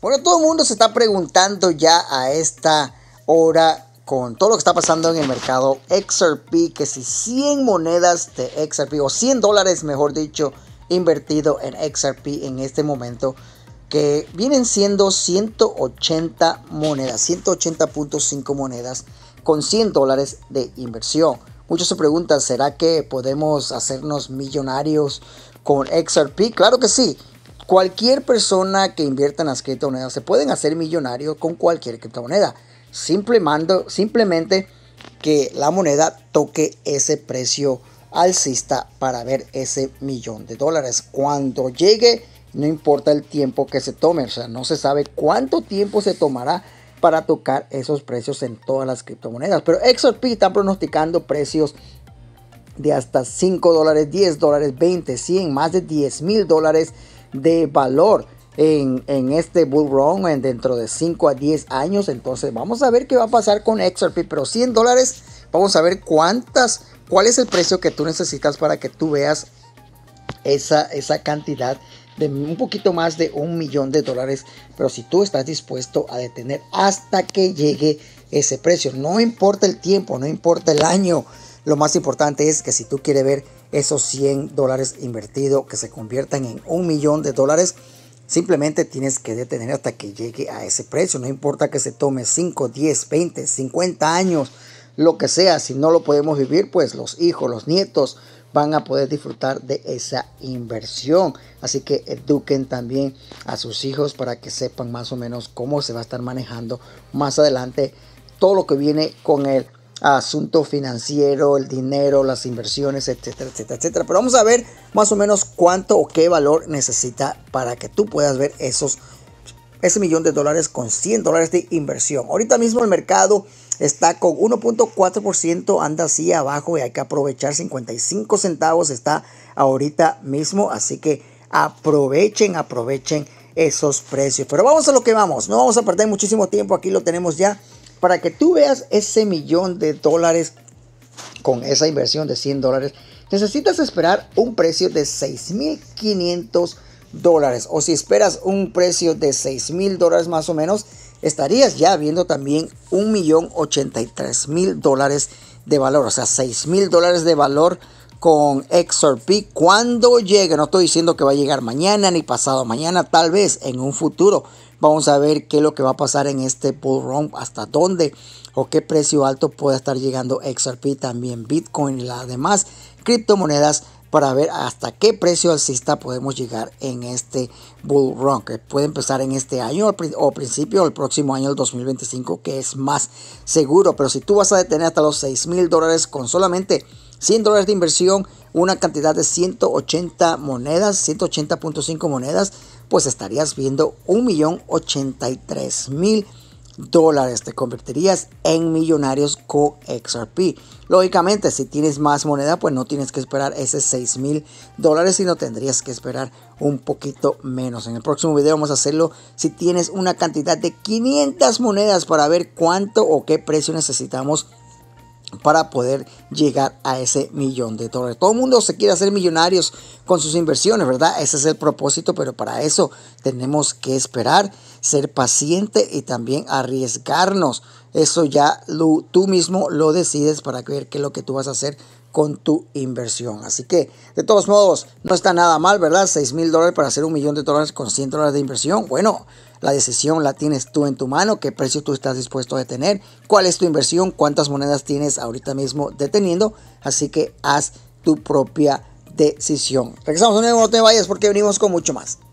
Bueno, todo el mundo se está preguntando ya a esta hora con todo lo que está pasando en el mercado XRP, que si 100 monedas de XRP o 100 dólares, mejor dicho, invertido en XRP en este momento, que vienen siendo 180 monedas, 180.5 monedas con 100 dólares de inversión. Muchos se preguntan, ¿será que podemos hacernos millonarios con XRP? Claro que sí. Cualquier persona que invierta en las criptomonedas se pueden hacer millonario con cualquier criptomoneda. Simplemente, simplemente que la moneda toque ese precio alcista para ver ese millón de dólares. Cuando llegue, no importa el tiempo que se tome, o sea, no se sabe cuánto tiempo se tomará para tocar esos precios en todas las criptomonedas. Pero XRP está pronosticando precios de hasta 5 dólares, 10 dólares, 20, 100, más de 10 mil dólares de valor en, este bull run en dentro de 5 a 10 años. Entonces vamos a ver qué va a pasar con XRP, pero 100 dólares, vamos a ver cuántas, cuál es el precio que tú necesitas para que tú veas esa, esa cantidad de un poquito más de un millón de dólares, pero si tú estás dispuesto a detener hasta que llegue ese precio, no importa el tiempo, no importa el año, lo más importante es que si tú quieres ver esos 100 dólares invertidos que se conviertan en un millón de dólares. Simplemente tienes que detener hasta que llegue a ese precio. No importa que se tome 5, 10, 20, 50 años, lo que sea. Si no lo podemos vivir, pues los hijos, los nietos van a poder disfrutar de esa inversión. Así que eduquen también a sus hijos para que sepan más o menos cómo se va a estar manejando más adelante todo lo que viene con él Asunto financiero, el dinero, las inversiones, etcétera, etcétera, etcétera. Pero vamos a ver más o menos cuánto o qué valor necesita para que tú puedas ver esos ese millón de dólares con 100 dólares de inversión. Ahorita mismo el mercado está con 1.4%, anda así abajo y hay que aprovechar 55 centavos, está ahorita mismo, así que aprovechen, aprovechen esos precios. Pero vamos a lo que vamos, no vamos a perder muchísimo tiempo, aquí lo tenemos ya para que tú veas ese millón de dólares con esa inversión de 100 dólares, necesitas esperar un precio de 6.500 dólares. O si esperas un precio de 6.000 dólares más o menos, estarías ya viendo también 1.083.000 dólares de valor. O sea, 6.000 dólares de valor con XRP cuando llegue. No estoy diciendo que va a llegar mañana ni pasado mañana, tal vez en un futuro. Vamos a ver qué es lo que va a pasar en este bull run, hasta dónde o qué precio alto puede estar llegando XRP, también Bitcoin y las demás criptomonedas para ver hasta qué precio alcista podemos llegar en este bull run que puede empezar en este año o principio del próximo año el 2025 que es más seguro pero si tú vas a detener hasta los 6 mil dólares con solamente 100 dólares de inversión, una cantidad de 180 monedas, 180.5 monedas, pues estarías viendo 1.083.000 dólares. Te convertirías en millonarios con XRP. Lógicamente, si tienes más moneda, pues no tienes que esperar esos 6.000 dólares, sino tendrías que esperar un poquito menos. En el próximo video vamos a hacerlo si tienes una cantidad de 500 monedas para ver cuánto o qué precio necesitamos para poder llegar a ese millón de dólares. Todo el mundo se quiere hacer millonarios con sus inversiones, ¿verdad? Ese es el propósito, pero para eso tenemos que esperar, ser paciente y también arriesgarnos. Eso ya tú mismo lo decides para ver qué es lo que tú vas a hacer con tu inversión. Así que, de todos modos, no está nada mal, ¿verdad? 6 mil dólares para hacer un millón de dólares con 100 dólares de inversión. Bueno, la decisión la tienes tú en tu mano, qué precio tú estás dispuesto a tener? cuál es tu inversión, cuántas monedas tienes ahorita mismo deteniendo. Así que haz tu propia decisión. Regresamos un nuevo, no te vayas porque venimos con mucho más.